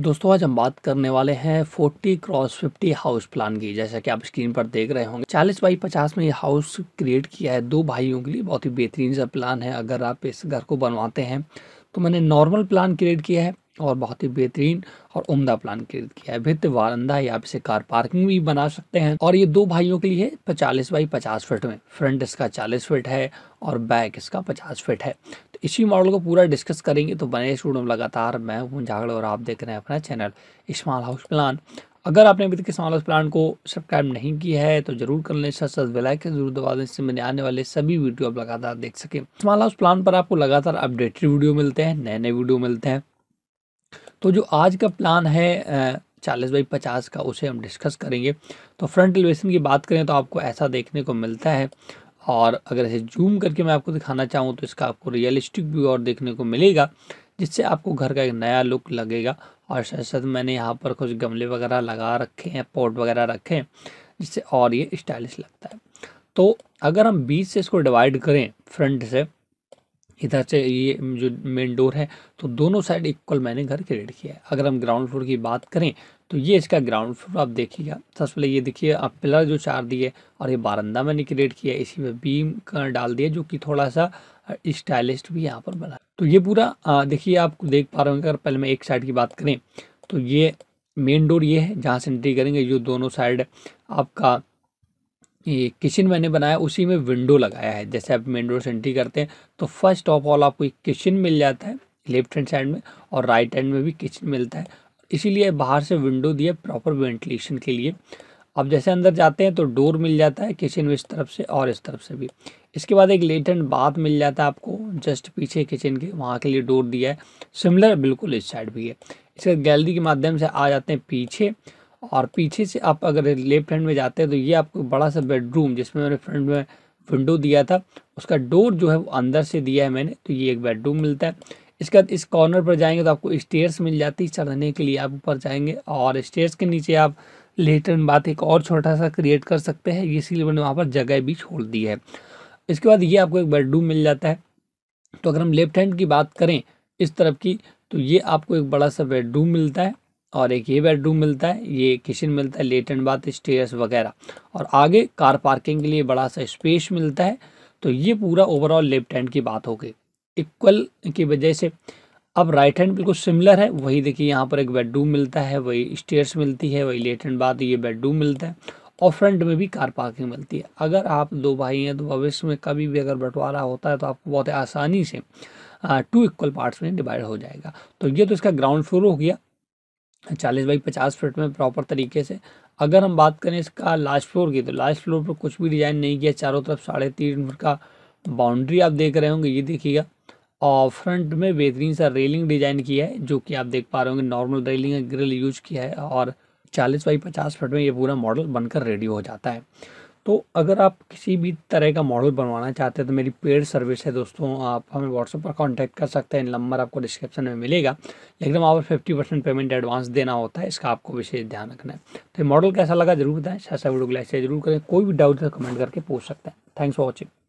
दोस्तों आज हम बात करने वाले हैं 40 क्रॉस 50 हाउस प्लान की जैसा कि आप स्क्रीन पर देख रहे होंगे 40 बाई 50 में ये हाउस क्रिएट किया है दो भाइयों के लिए बहुत ही बेहतरीन सा प्लान है अगर आप इस घर को बनवाते हैं तो मैंने नॉर्मल प्लान क्रिएट किया है और बहुत ही बेहतरीन और उम्दा प्लान किया है भित्त वारंदा है आप इसे कार पार्किंग भी बना सकते हैं और ये दो भाइयों के लिए है बाई पचास फिट में फ्रंट इसका चालीस फिट है और बैक इसका पचास फिट है तो इसी मॉडल को पूरा डिस्कस करेंगे तो बने स्टूडियो में लगातार मैं हूँ झागड़ और आप देख रहे हैं अपना चैनल स्मॉल हाउस प्लान अगर आपने अभी तक स्मॉल हाउस प्लान को सब्सक्राइब नहीं किया है तो जरूर कर लें साथ साथ बेलाइकन जरूर दबा दें इससे मैंने आने वाले सभी वीडियो आप लगातार देख सकें स्मॉल हाउस प्लान पर आपको लगातार अपडेटेड वीडियो मिलते हैं नए नए वीडियो मिलते हैं तो जो आज का प्लान है चालीस बाई पचास का उसे हम डिस्कस करेंगे तो फ्रंट एलिवेशन की बात करें तो आपको ऐसा देखने को मिलता है और अगर इसे जूम करके मैं आपको दिखाना चाहूँ तो इसका आपको रियलिस्टिक व्यू और देखने को मिलेगा जिससे आपको घर का एक नया लुक लगेगा और साथ साथ मैंने यहाँ पर कुछ गमले वगैरह लगा रखे हैं पॉट वगैरह रखे हैं जिससे और ये स्टाइलिश लगता है तो अगर हम बीच से इसको डिवाइड करें फ्रंट से इधर से ये जो मेन डोर है तो दोनों साइड इक्वल मैंने घर क्रिएट किया है अगर हम ग्राउंड फ्लोर की बात करें तो ये इसका ग्राउंड फ्लोर आप देखिएगा सबसे पहले ये देखिए आप पिलर जो चार दिए और ये बारंदा मैंने क्रिएट किया इसी में बीम डाल दिया जो कि थोड़ा सा स्टाइलिस्ट भी यहाँ पर बना तो ये पूरा देखिए आप देख पा रहे होंगे अगर पहले मैं एक साइड की बात करें तो ये मेन डोर ये है जहाँ से एंट्री करेंगे जो दोनों साइड आपका ये किचन मैंने बनाया उसी में विंडो लगाया है जैसे आप मेन से एंट्री करते हैं तो फर्स्ट ऑफ ऑल आपको एक किचन मिल जाता है लेफ्ट हैंड साइड में और राइट हैंड में भी किचन मिलता है इसीलिए बाहर से विंडो दिया प्रॉपर वेंटिलेशन के लिए अब जैसे अंदर जाते हैं तो डोर मिल जाता है किचन में इस तरफ से और इस तरफ से भी इसके बाद एक लेट एंड बाथ मिल जाता है आपको जस्ट पीछे किचन के वहाँ के लिए डोर दिया है सिमिलर बिल्कुल इस साइड भी है इसके गैलरी के माध्यम से आ जाते हैं पीछे और पीछे से आप अगर लेफ्ट हैंड में जाते हैं तो ये आपको बड़ा सा बेडरूम जिसमें मैंने फ्रंट में विंडो दिया था उसका डोर जो है वो अंदर से दिया है मैंने तो ये एक बेडरूम मिलता है इसके बाद इस कॉर्नर पर जाएंगे तो आपको स्टेयर्स मिल जाती है चढ़ने के लिए आप ऊपर जाएंगे और स्टेयर्स के नीचे आप लेटरन बात एक और छोटा सा क्रिएट कर सकते हैं इसीलिए मैंने वहाँ पर जगह भी छोड़ दी है इसके बाद ये आपको एक बेडरूम मिल जाता है तो अगर हम लेफ्ट हैंड की बात करें इस तरफ की तो ये आपको एक बड़ा सा बेडरूम मिलता है और एक ये बेडरूम मिलता है ये किचन मिलता है लेट एंड बाथ स्टेयर्स वगैरह और आगे कार पार्किंग के लिए बड़ा सा स्पेस मिलता है तो ये पूरा ओवरऑल लेफ्ट हैंड की बात हो गई इक्वल की वजह से अब राइट हैंड बिल्कुल सिमिलर है वही देखिए यहाँ पर एक बेडरूम मिलता है वही स्टेयर्स मिलती है वही लेट एंड बाथ ये बेडरूम मिलता है और फ्रंट में भी कार पार्किंग मिलती है अगर आप दो भाई हैं तो भविष्य में कभी भी अगर बंटवारा होता है तो आपको बहुत आसानी से टू इक्वल पार्ट्स में डिवाइड हो जाएगा तो ये तो इसका ग्राउंड फ्लोर हो गया चालीस बाई पचास फिट में प्रॉपर तरीके से अगर हम बात करें इसका लास्ट फ्लोर की तो लास्ट फ्लोर पर कुछ भी डिज़ाइन नहीं किया चारों तरफ साढ़े तीन फुट का बाउंड्री आप देख रहे होंगे ये देखिएगा और फ्रंट में बेहतरीन सा रेलिंग डिज़ाइन किया है जो कि आप देख पा रहे होंगे नॉर्मल रेलिंग ग्रिल यूज किया है और चालीस बाई पचास फिट में ये पूरा मॉडल बनकर रेडी हो जाता है तो अगर आप किसी भी तरह का मॉडल बनवाना चाहते हैं तो मेरी पेड सर्विस है दोस्तों आप हमें व्हाट्सअप पर कांटेक्ट कर सकते हैं नंबर आपको डिस्क्रिप्शन में मिलेगा लेकिन वहाँ पर फिफ्टी परसेंट पेमेंट एडवांस देना होता है इसका आपको विशेष ध्यान रखना है तो मॉडल कैसा लगा जरूर बताएं ऐसा वीडियो को लाइक जरूर करें कोई भी डाउट कमेंट तो करके पूछ सकते हैं थैंक्स फॉर वॉचिंग